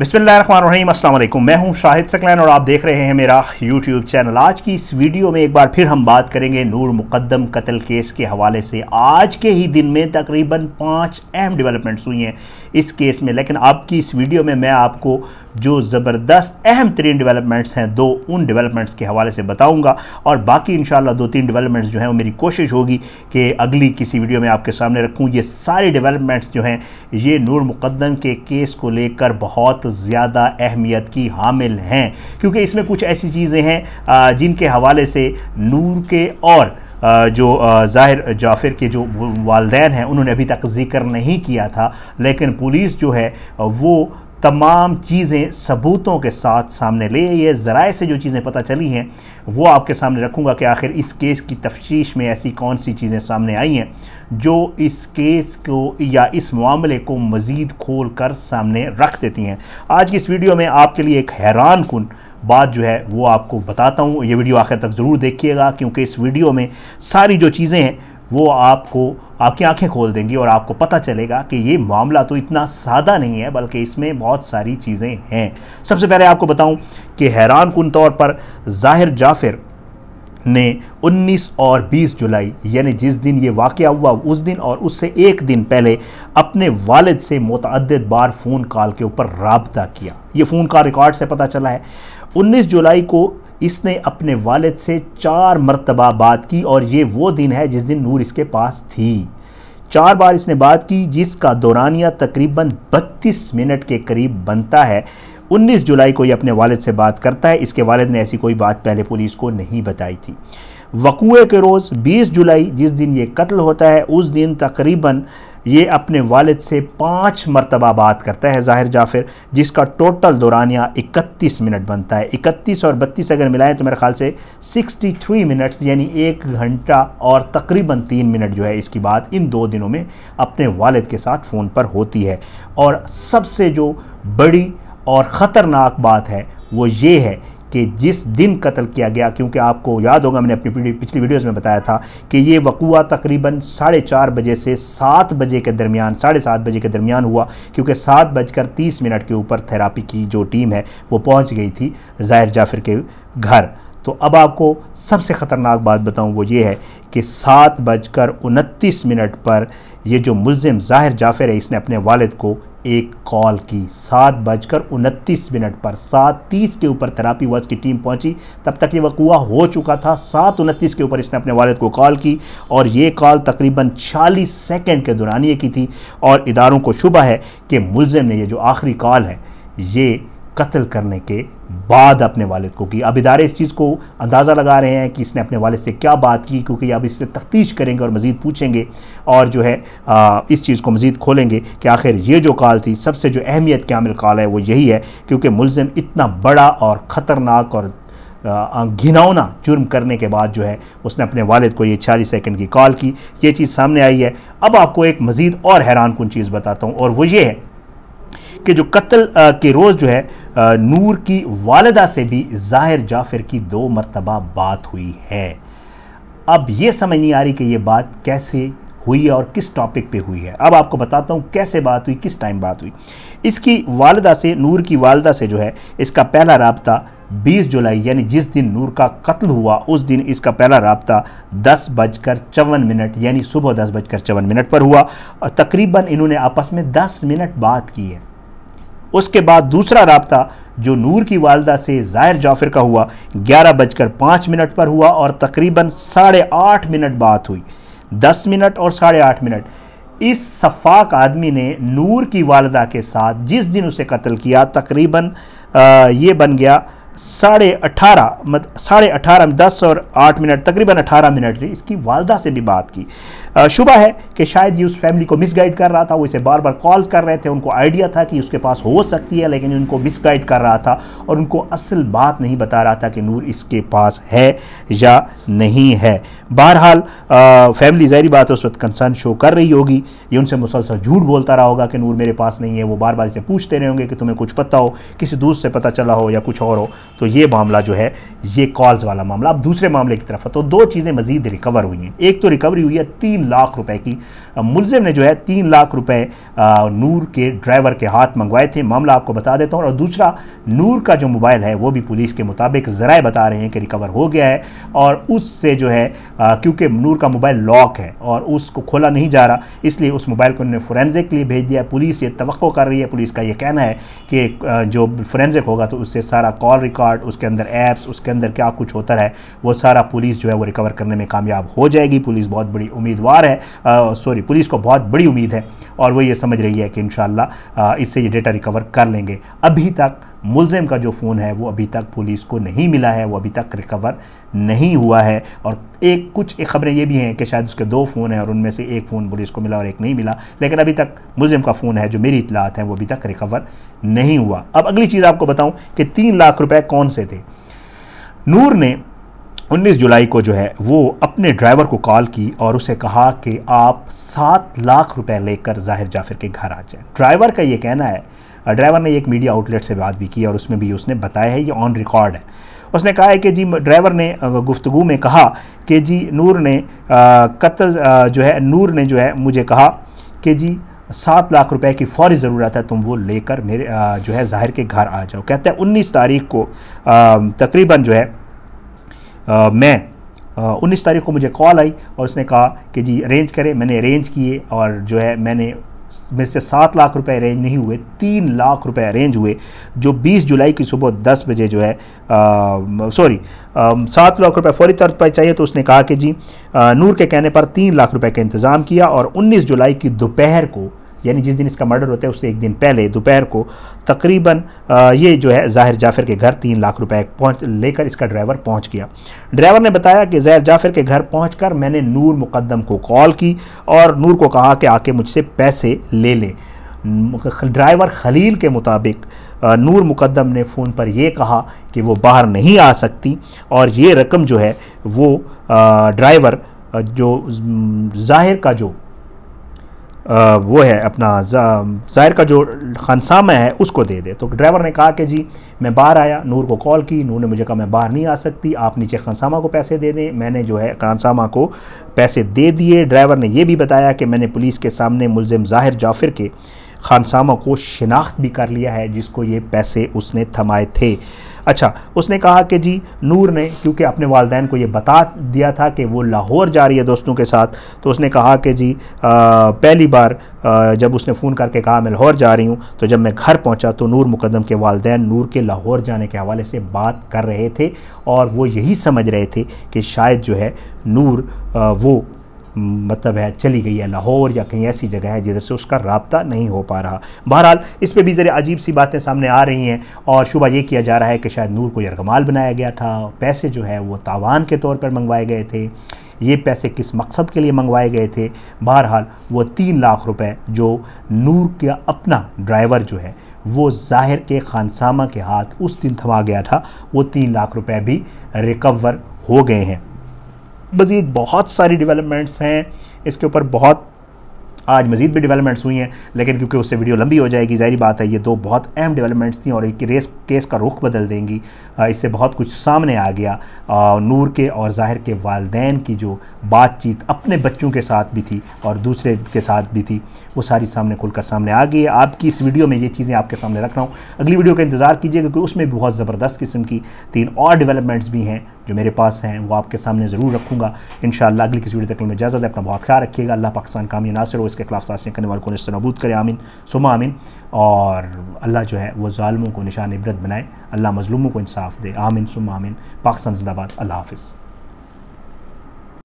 बिस्मिल्लाम मैं हूं शाहिद सकलैन और आप देख रहे हैं मेरा यूट्यूब चैनल आज की इस वीडियो में एक बार फिर हम बात करेंगे नूर मुकदम कत्ल केस के हवाले से आज के ही दिन में तकरीबन पाँच अहम डेवलपमेंट्स हुई हैं इस केस में लेकिन अब की इस वीडियो में मैं आपको जो ज़बरदस्त अहम तरीन डेवलपमेंट्स हैं दो उन डेवलपमेंट्स के हवाले से बताऊँगा और बाकी इन दो तीन डिवेलपमेंट्स जो हैं वो मेरी कोशिश होगी कि अगली किसी वीडियो में आपके सामने रखूँ ये सारे डिवेलपमेंट्स जो हैं ये नूर मुकदम के केस को लेकर बहुत ज़्यादा अहमियत की हामिल हैं क्योंकि इसमें कुछ ऐसी चीज़ें हैं जिनके हवाले से नूर के और जो ज़ाहिर जाफिर के जो वालदेन हैं उन्होंने अभी तक जिक्र नहीं किया था लेकिन पुलिस जो है वो तमाम चीज़ें सबूतों के साथ सामने ले ये ज़राए से जो चीज़ें पता चली हैं वो आपके सामने रखूँगा कि आखिर इस केस की तफ्तीश में ऐसी कौन सी चीज़ें सामने आई हैं जो इस केस को या इस मामले को मज़ीद खोल कर सामने रख देती हैं आज की इस वीडियो में आपके लिए एक हैरान कन बात जो है वो आपको बताता हूँ ये वीडियो आखिर तक ज़रूर देखिएगा क्योंकि इस वीडियो में सारी जो चीज़ें हैं वो आपको आपकी आंखें खोल देंगी और आपको पता चलेगा कि ये मामला तो इतना सादा नहीं है बल्कि इसमें बहुत सारी चीज़ें हैं सबसे पहले आपको बताऊं कि हैरान कन तौर पर जाहिर जाफिर ने 19 और 20 जुलाई यानी जिस दिन ये वाक़ हुआ उस दिन और उससे एक दिन पहले अपने वालिद से मतद बार फ़ोन कॉल के ऊपर रबता किया ये फ़ोन कॉल रिकॉर्ड से पता चला है 19 जुलाई को इसने अपने वालिद से चार मरतबा बात की और ये वो दिन है जिस दिन नूर इसके पास थी चार बार इसने बात की जिसका दौरानिया तकरीबन 32 मिनट के करीब बनता है 19 जुलाई को ये अपने वालिद से बात करता है इसके वालिद ने ऐसी कोई बात पहले पुलिस को नहीं बताई थी वकूए के रोज़ 20 जुलाई जिस दिन ये कत्ल होता है उस दिन तकरीबन ये अपने वालिद से पाँच मरतबा बात करता है ज़ाहिर जाफिर जिसका टोटल दौरानिया इकतीस मिनट बनता है इकतीस और बत्तीस अगर मिलाएं तो मेरे ख्याल से सिक्सटी थ्री मिनट्स यानी एक घंटा और तकरीबन तीन मिनट जो है इसकी बात इन दो दिनों में अपने वालिद के साथ फ़ोन पर होती है और सबसे जो बड़ी और ख़तरनाक बात है वो ये है कि जिस दिन कत्ल किया गया क्योंकि आपको याद होगा मैंने अपनी पिछली वीडियोज़ में बताया था कि ये वकूआ तकरीबन साढ़े चार बजे से सात बजे के दरमियान साढ़े सात बजे के दरमियान हुआ क्योंकि सात बजकर तीस मिनट के ऊपर थेरापी की जो टीम है वो पहुँच गई थी ज़ाहिर जाफिर के घर तो अब आपको सबसे ख़तरनाक बात बताऊँ वो ये है कि सात बजकर उनतीस मिनट पर ये जो मुलजिम ज़ाहिर जाफिर है इसने अपने वालद को एक कॉल की सात बजकर उनतीस मिनट पर सात तीस के ऊपर थेरापी वर्स की टीम पहुंची तब तक ये वकुआ हो चुका था सात उनतीस के ऊपर इसने अपने वालद को कॉल की और ये कॉल तकरीबन चालीस सेकेंड के दौरान ये की थी और इदारों को शुबा है कि मुलजिम ने यह जो आखिरी कॉल है ये कत्ल करने के बाद अपने वालिद को की अब इदारे इस चीज़ को अंदाज़ा लगा रहे हैं कि इसने अपने वालिद से क्या बात की क्योंकि अब इससे तफ्तीश करेंगे और मज़ीद पूछेंगे और जो है आ, इस चीज़ को मज़ीद खोलेंगे कि आखिर ये जो कॉल थी सबसे जो अहमियत आमिल कॉल है वो यही है क्योंकि मुलम इतना बड़ा और ख़तरनाक और घिनौना जुर्म करने के बाद जो है उसने अपने वालिद को ये छियालीस सेकंड की कॉल की ये चीज़ सामने आई है अब आपको एक मज़ीद और हैरान कन चीज़ बताता हूँ और वो ये है कि जो कत्ल के रोज़ जो है नूर की वालदा से भी ज़ाहिर जाफिर की दो मरतबा बात हुई है अब ये समझ नहीं आ रही कि ये बात कैसे हुई है और किस टॉपिक पे हुई है अब आपको बताता हूँ कैसे बात हुई किस टाइम बात हुई इसकी वालदा से नूर की वालदा से जो है इसका पहला रबता 20 जुलाई यानी जिस दिन नूर का कत्ल हुआ उस दिन इसका पहला रबता दस बजकर चौवन मिनट यानी सुबह दस बजकर चौवन मिनट पर हुआ और तकरीबन इन्होंने आपस में दस मिनट बात की है उसके बाद दूसरा रबता जो नूर की वालदा से जाहिर जाफिर का हुआ ग्यारह बजकर पाँच मिनट पर हुआ और तकरीबन साढ़े आठ मिनट बात हुई दस मिनट और साढ़े आठ मिनट इस शफाक आदमी ने नूर की वालदा के साथ जिस दिन उसे कत्ल किया तकरीबन ये बन गया साढ़े अठारह मत साढ़े अठारह दस और आठ मिनट तकरीबन अठारह मिनट इसकी वालदा से भी बात की शुबा है कि शायद ये उस फैमिली को मिसगाइड कर रहा था वो इसे बार बार कॉल कर रहे थे उनको आइडिया था कि उसके पास हो सकती है लेकिन उनको मिसगाइड कर रहा था और उनको असल बात नहीं बता रहा था कि नूर इसके पास है या नहीं है बहरहाल फैमिली जहरी बात उस वक्त कंसर्न शो कर रही होगी ये उनसे मुसलसल झूठ बोलता रहा होगा कि नूर मेरे पास नहीं है वो बार बार इसे पूछते रहे होंगे कि तुम्हें कुछ पता हो किसी दोस्त से पता चला हो या कुछ और हो तो ये मामला जो है ये कॉल्स वाला मामला अब दूसरे मामले की तरफ है तो दो चीज़ें मजीद रिकवर हुई हैं एक तो रिकवरी हुई है तीन तीन लाख रुपए की मुलजिम ने जो है तीन लाख रुपए नूर के ड्राइवर के हाथ मंगवाए थे मामला आपको बता देता हूँ और दूसरा नूर का जो मोबाइल है वो भी पुलिस के मुताबिक ज़राए बता रहे हैं कि रिकवर हो गया है और उससे जो है क्योंकि नूर का मोबाइल लॉक है और उसको खोला नहीं जा रहा इसलिए उस मोबाइल को उन्होंने फोरेंसिक के लिए भेज दिया पुलिस ये तो कर रही है पुलिस का ये कहना है कि जो फोरेंसिक होगा तो उससे सारा कॉल रिकॉर्ड उसके अंदर ऐप्स उसके अंदर क्या कुछ होता है वो सारा पुलिस जो है वो रिकवर करने में कामयाब हो जाएगी पुलिस बहुत बड़ी उम्मीदवार पवार है सॉरी पुलिस को बहुत बड़ी उम्मीद है और वो ये समझ रही है कि इन इससे ये डेटा रिकवर कर लेंगे अभी तक मुलजिम का जो फ़ोन है वो अभी तक पुलिस को नहीं मिला है वो अभी तक रिकवर नहीं हुआ है और एक कुछ एक खबरें ये भी हैं कि शायद उसके दो फ़ोन हैं और उनमें से एक फ़ोन पुलिस को मिला और एक नहीं मिला लेकिन अभी तक मुलजिम का फ़ोन है जो मेरी इतलात है वो अभी तक रिकवर नहीं हुआ अब अगली चीज़ आपको बताऊँ कि तीन लाख रुपये कौन से थे नूर ने 19 जुलाई को जो है वो अपने ड्राइवर को कॉल की और उसे कहा कि आप सात लाख रुपए लेकर जाहिर जाफिर के घर आ जाएं ड्राइवर का ये कहना है ड्राइवर ने एक मीडिया आउटलेट से बात भी की और उसमें भी उसने बताया है ये ऑन रिकॉर्ड है उसने कहा है कि जी ड्राइवर ने गुफ्तु में कहा कि जी नूर ने कत्ल जो है नूर ने जो है मुझे कहा कि जी सात लाख रुपए की फौरी ज़रूरत है तुम वो लेकर मेरे जो है जाहिर के घर आ जाओ कहते हैं उन्नीस तारीख को तकरीबन जो है मैं उन्नीस तारीख को मुझे कॉल आई और उसने कहा कि जी अरेंज करें मैंने अरेंज किए और जो है मैंने मेरे से सात लाख रुपए अरेंज नहीं हुए तीन लाख रुपए अरेंज हुए जो 20 जुलाई की सुबह दस बजे जो है सॉरी सात लाख रुपए फौरी तौर पर चाहिए तो उसने कहा कि जी आ, नूर के कहने पर तीन लाख रुपए का इंतज़ाम किया और 19 जुलाई की दोपहर को यानी जिस दिन इसका मर्डर होता है उससे एक दिन पहले दोपहर को तकरीबन ये जो है जाहिर जाफिर के घर तीन लाख रुपए पहुँच लेकर इसका ड्राइवर पहुँच गया ड्राइवर ने बताया कि जहर जाफिर के घर पहुँच मैंने नूर मुकदम को कॉल की और नूर को कहा कि आके मुझसे पैसे ले लें ड्राइवर खलील के मुताबिक नूर मुकदम ने फ़ोन पर यह कहा कि वो बाहर नहीं आ सकती और ये रकम जो है वो ड्राइवर जो जाहिर का जो वो है अपना ज़ाहिर का जो खनसामा है उसको दे दे तो ड्राइवर ने कहा कि जी मैं बाहर आया नूर को कॉल की नूर ने मुझे कहा मैं बाहर नहीं आ सकती आप नीचे खानसामा को पैसे दे दें मैंने जो है खानसामा को पैसे दे दिए ड्राइवर ने यह भी बताया कि मैंने पुलिस के सामने मुलजिम ज़ाहिर जाफिर के खानसामा को शिनाख्त भी कर लिया है जिसको ये पैसे उसने थमाए थे अच्छा उसने कहा कि जी नूर ने क्योंकि अपने वालदेन को ये बता दिया था कि वो लाहौर जा रही है दोस्तों के साथ तो उसने कहा कि जी आ, पहली बार आ, जब उसने फ़ोन करके कहा मैं लाहौर जा रही हूँ तो जब मैं घर पहुँचा तो नूर मुकदम के वालदेन नूर के लाहौर जाने के हवाले से बात कर रहे थे और वो यही समझ रहे थे कि शायद जो है नूर आ, वो मतलब है चली गई है लाहौर या कहीं ऐसी जगह है जिधर से उसका रबता नहीं हो पा रहा बहरहाल इस पर भी ज़रा अजीब सी बातें सामने आ रही हैं और शुबा ये किया जा रहा है कि शायद नूर को यरगमाल बनाया गया था पैसे जो है वो तावान के तौर पर मंगवाए गए थे ये पैसे किस मकसद के लिए मंगवाए गए थे बहरहाल वो तीन लाख रुपए जो नूर का अपना ड्राइवर जो है वो ज़ाहिर के खानसामा के हाथ उस दिन थमा गया था वो तीन लाख रुपए भी रिकवर हो गए हैं मज़ीद बहुत सारी डेवलपमेंट्स हैं इसके ऊपर बहुत आज मज़ीद भी डेवलपमेंट्स हुई हैं लेकिन क्योंकि उससे वीडियो लंबी हो जाएगी जाहिर बात है ये दो बहुत अहम डेवलपमेंट्स थी और एक रेस केस का रुख बदल देंगी इससे बहुत कुछ सामने आ गया नूर के और ज़ाहिर के वालदेन की जो बातचीत अपने बच्चों के साथ भी थी और दूसरे के साथ भी थी वो सारी सामने खुलकर सामने आ गई है आपकी इस वीडियो में ये चीज़ें आपके सामने रख रहा हूँ अगली वीडियो का इंतज़ार कीजिए क्योंकि उसमें भी बहुत ज़बरदस्त किस्म की तीन और डिवेलपमेंट्स भी हैं जो मेरे पास हैं वो आपके सामने ज़रूर रखूँगा इन शाला अगली किसी वीडियो तक में इजाज़त है अपना बहुत ख्याल रखिएगा अल्लाह पाकिस्तान का नासर हो इसके खिलाफ साजिश करने वाले को निस्त नबूद करे आमिन सुमा आमिन और अल्लाह जो है वो ालमों को निशान इबरत बनाए अल्लाह मजलूमों को इंसाफ दे आमिन सुम आमिन पाकिस्तान जिंदाबाद अल्लाह हाफ़